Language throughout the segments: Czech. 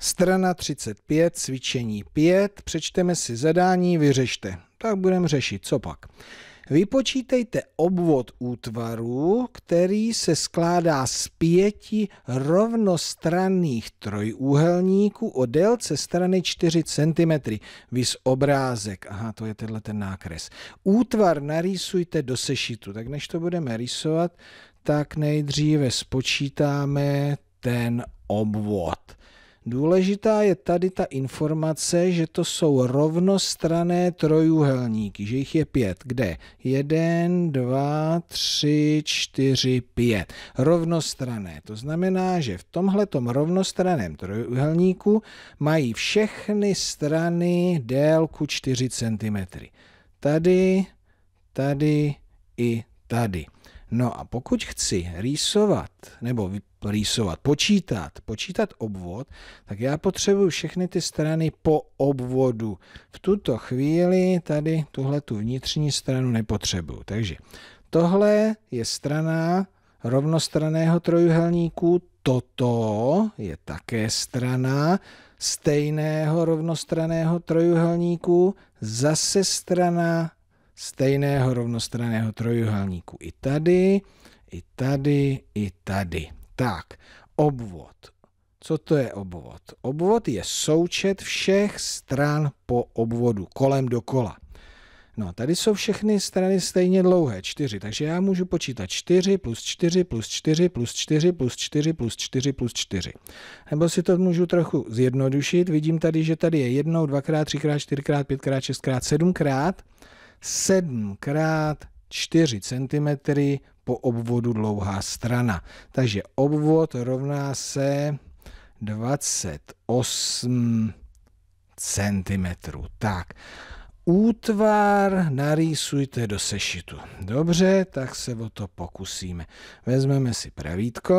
Strana 35, cvičení 5, přečteme si zadání, vyřešte. Tak budeme řešit, co pak? Vypočítejte obvod útvaru, který se skládá z pěti rovnostranných trojúhelníků o délce strany 4 cm. Vys obrázek. Aha, to je tenhle ten nákres. Útvar narýsujte do sešitu. Tak než to budeme rýsovat, tak nejdříve spočítáme ten obvod. Důležitá je tady ta informace, že to jsou rovnostrané trojuhelníky, že jich je pět. Kde? Jeden, dva, tři, čtyři, pět. Rovnostrané. To znamená, že v tomhletom rovnostraném trojuhelníku mají všechny strany délku 4 cm. Tady, tady i tady. No a pokud chci rýsovat, nebo rýsovat, počítat, počítat obvod, tak já potřebuji všechny ty strany po obvodu. V tuto chvíli tady tuhle tu vnitřní stranu nepotřebuji. Takže tohle je strana rovnostraného trojuhelníku, toto je také strana stejného rovnostraného trojuhelníku, zase strana stejného rovnostraného trojuhelníku i tady, i tady, i tady. Tak, obvod. Co to je obvod? Obvod je součet všech stran po obvodu, kolem dokola. No, tady jsou všechny strany stejně dlouhé, 4, takže já můžu počítat 4 plus 4 plus 4 plus 4 plus 4 plus 4 plus 4. Nebo si to můžu trochu zjednodušit, vidím tady, že tady je 1, 2, 3, 4, 5, 6, 7 krát 7 krát 4 cm po obvodu dlouhá strana. Takže obvod rovná se 28 cm. Tak, útvar narýsujte do sešitu. Dobře, tak se o to pokusíme. Vezmeme si pravítko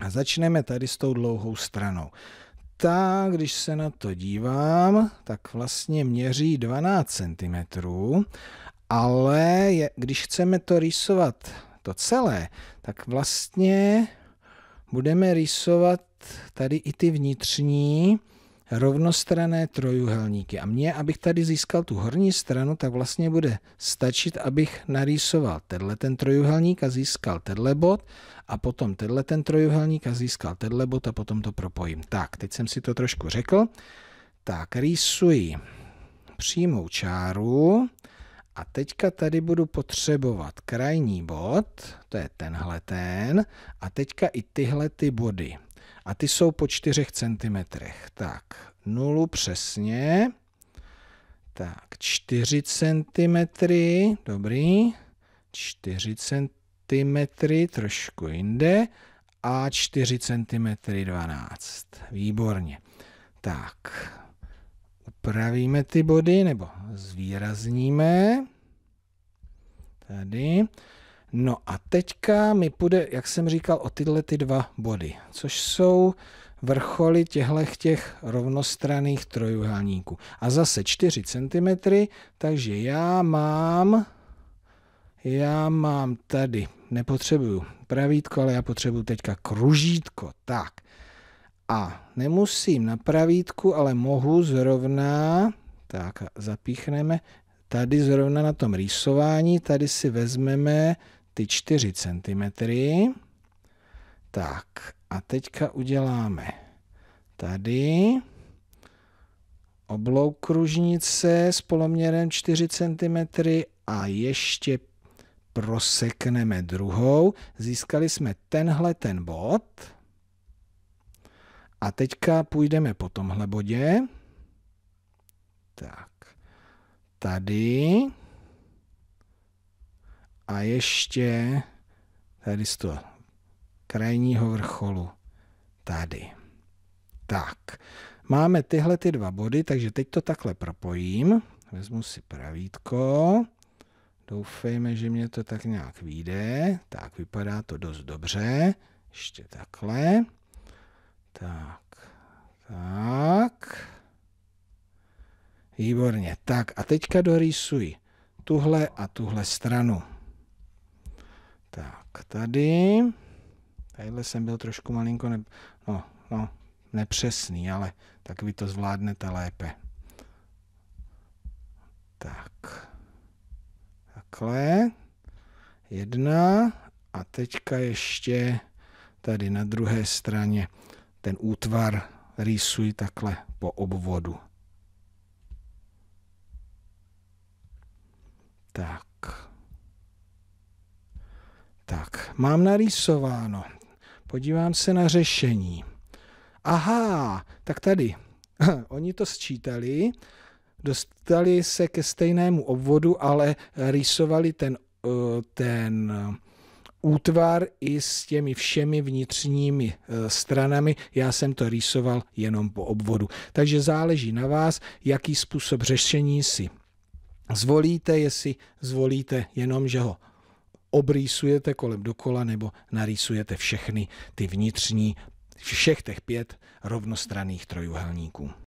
a začneme tady s tou dlouhou stranou ta, když se na to dívám, tak vlastně měří 12 cm, ale je, když chceme to rýsovat to celé, tak vlastně budeme rýsovat tady i ty vnitřní rovnostrané trojuhelníky. A mě, abych tady získal tu horní stranu, tak vlastně bude stačit, abych narýsoval tenhle ten trojuhelník a získal tenhle bod a potom tenhle ten trojuhelník a získal tenhle bod a potom to propojím. Tak, teď jsem si to trošku řekl. Tak, rýsuji přímou čáru a teďka tady budu potřebovat krajní bod, to je tenhle ten, a teďka i tyhle ty body. A ty jsou po 4 cm. Tak, nulu přesně. Tak, 4 cm, dobrý. 4 cm, trošku jinde. A 4 cm 12. Výborně. Tak, upravíme ty body nebo zvýrazníme. Tady. No a teďka mi půjde, jak jsem říkal, o tyhle ty dva body, což jsou vrcholy těchto těch rovnostraných trojuhelníků. A zase 4 cm, takže já mám, já mám tady, nepotřebuju pravítko, ale já potřebuju teďka kružítko, tak. A nemusím na pravítku, ale mohu zrovna, tak zapíchneme, tady zrovna na tom rýsování, tady si vezmeme ty 4 cm. Tak a teďka uděláme tady oblouk kružnice s poloměrem 4 cm a ještě prosekneme druhou. Získali jsme tenhle ten bod. A teďka půjdeme po tomhle bodě. Tak. Tady a ještě tady z toho krajního vrcholu tady. Tak, máme tyhle ty dva body, takže teď to takhle propojím. Vezmu si pravítko. Doufejme, že mě to tak nějak vyjde. Tak, vypadá to dost dobře. Ještě takhle. Tak, tak. Výborně. Tak a teďka dorýsuji tuhle a tuhle stranu. Tak, tady. Tadyhle jsem byl trošku malinko, ne, no, no, nepřesný, ale tak vy to zvládnete lépe. Tak. Takhle. Jedna. A teďka ještě tady na druhé straně ten útvar rýsuji takhle po obvodu. Tak. Tak, mám narýsováno. Podívám se na řešení. Aha, tak tady. Oni to sčítali, dostali se ke stejnému obvodu, ale rýsovali ten, eh, ten eh, útvar i s těmi všemi vnitřními eh, stranami. Já jsem to rýsoval jenom po obvodu. Takže záleží na vás, jaký způsob řešení si zvolíte, jestli zvolíte jenom, že ho obrýsujete kolem dokola nebo narýsujete všechny ty vnitřní, všech těch pět rovnostranných trojuhelníků.